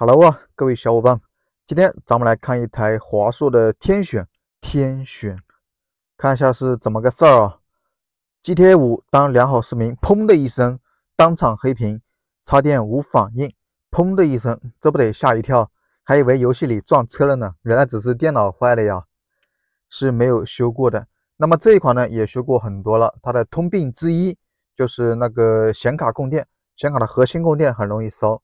Hello 啊，各位小伙伴，今天咱们来看一台华硕的天选，天选，看一下是怎么个事儿啊。G T A 五当良好市民，砰的一声，当场黑屏，插电无反应，砰的一声，这不得吓一跳，还以为游戏里撞车了呢，原来只是电脑坏了呀，是没有修过的。那么这一款呢，也修过很多了，它的通病之一就是那个显卡供电，显卡的核心供电很容易烧。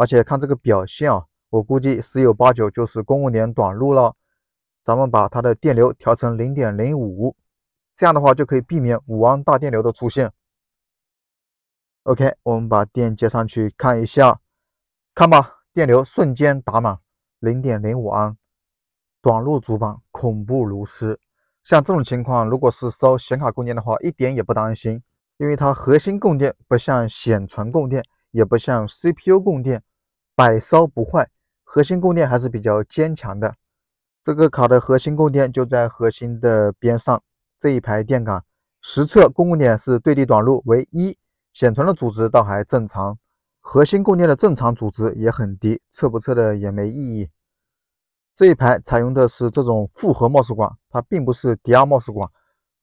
而且看这个表现啊，我估计十有八九就是公共点短路了。咱们把它的电流调成零点零五，这样的话就可以避免五安大电流的出现。OK，我们把电接上去看一下，看吧，电流瞬间打满零点零五安，短路主板恐怖如斯。像这种情况，如果是烧显卡供电的话，一点也不担心，因为它核心供电不像显存供电，也不像 CPU 供电。百烧不坏，核心供电还是比较坚强的。这个卡的核心供电就在核心的边上这一排电感。实测公共点是对地短路为一，显存的阻值倒还正常，核心供电的正常阻值也很低，测不测的也没意义。这一排采用的是这种复合 mos 管，它并不是 d r mos 管。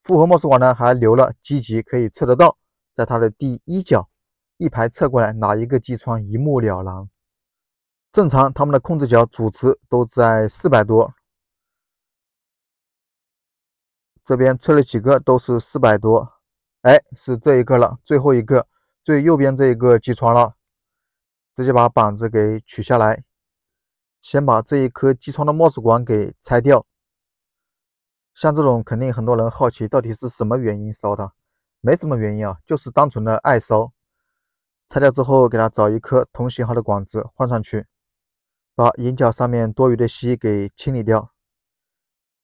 复合 mos 管呢还留了积极可以测得到，在它的第一角一排测过来，哪一个机窗一目了然。正常，他们的控制角主值都在四百多。这边测了几个都是四百多，哎，是这一个了，最后一个最右边这一个击穿了，直接把板子给取下来，先把这一颗击穿的冒 s 管给拆掉。像这种肯定很多人好奇，到底是什么原因烧的？没什么原因啊，就是单纯的爱烧。拆掉之后，给它找一颗同型号的管子换上去。把眼角上面多余的锡给清理掉。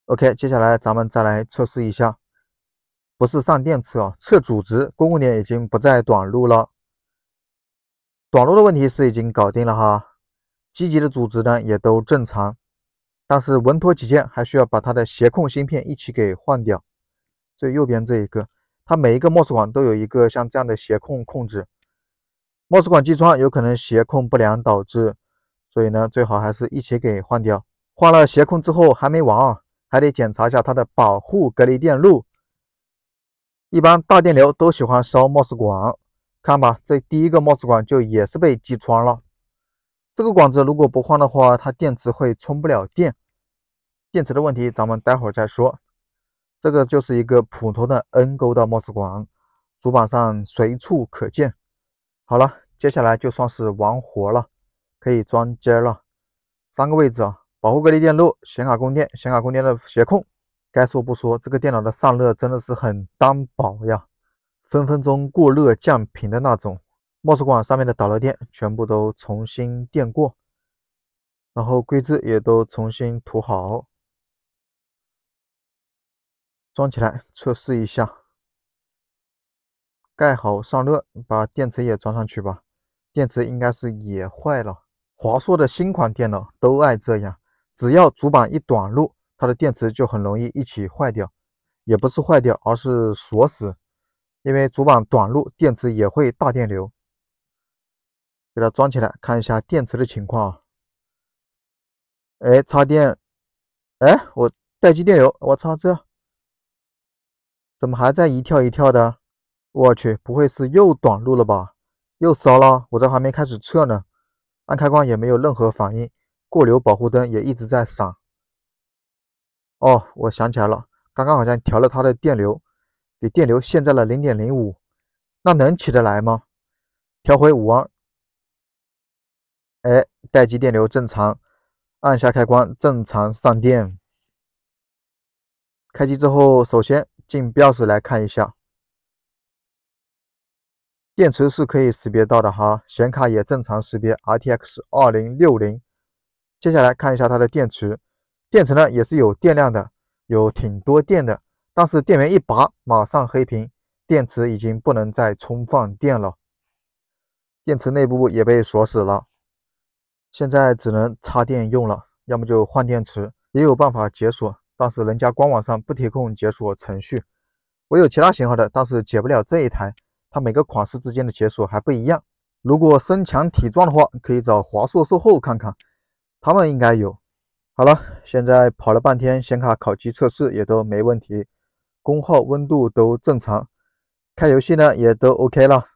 OK，接下来咱们再来测试一下，不是上电测啊，测阻值，公共点已经不再短路了，短路的问题是已经搞定了哈。积极的阻值呢也都正常，但是稳妥起见，还需要把它的斜控芯片一起给换掉。最右边这一个，它每一个 MOS 管都有一个像这样的斜控控制，m o s 管机穿有可能斜控不良导致。所以呢，最好还是一起给换掉。换了斜控之后还没完啊，还得检查一下它的保护隔离电路。一般大电流都喜欢烧 mos 管，看吧，这第一个 mos 管就也是被击穿了。这个管子如果不换的话，它电池会充不了电。电池的问题咱们待会儿再说。这个就是一个普通的 n 勾的 mos 管，主板上随处可见。好了，接下来就算是完活了。可以装机了，三个位置啊，保护隔离电路、显卡供电、显卡供电的协控。该说不说，这个电脑的散热真的是很单薄呀，分分钟过热降频的那种。墨水管上面的导热垫全部都重新垫过，然后硅脂也都重新涂好，装起来测试一下。盖好散热，把电池也装上去吧，电池应该是也坏了。华硕的新款电脑都爱这样，只要主板一短路，它的电池就很容易一起坏掉，也不是坏掉，而是锁死。因为主板短路，电池也会大电流。给它装起来，看一下电池的情况啊。哎，插电，哎，我待机电流，我操，这怎么还在一跳一跳的？我去，不会是又短路了吧？又烧了，我这还没开始测呢。按开关也没有任何反应，过流保护灯也一直在闪。哦，我想起来了，刚刚好像调了它的电流，给电流限在了零点零五，那能起得来吗？调回五安。哎，待机电流正常，按下开关正常上电。开机之后，首先进标识来看一下。电池是可以识别到的哈，显卡也正常识别 RTX 二零六零。接下来看一下它的电池，电池呢也是有电量的，有挺多电的。但是电源一拔，马上黑屏，电池已经不能再充放电了，电池内部也被锁死了，现在只能插电用了，要么就换电池。也有办法解锁，但是人家官网上不提供解锁程序。我有其他型号的，但是解不了这一台。它每个款式之间的解锁还不一样，如果身强体壮的话，可以找华硕售后看看，他们应该有。好了，现在跑了半天，显卡烤机测试也都没问题，功耗温度都正常，开游戏呢也都 OK 了。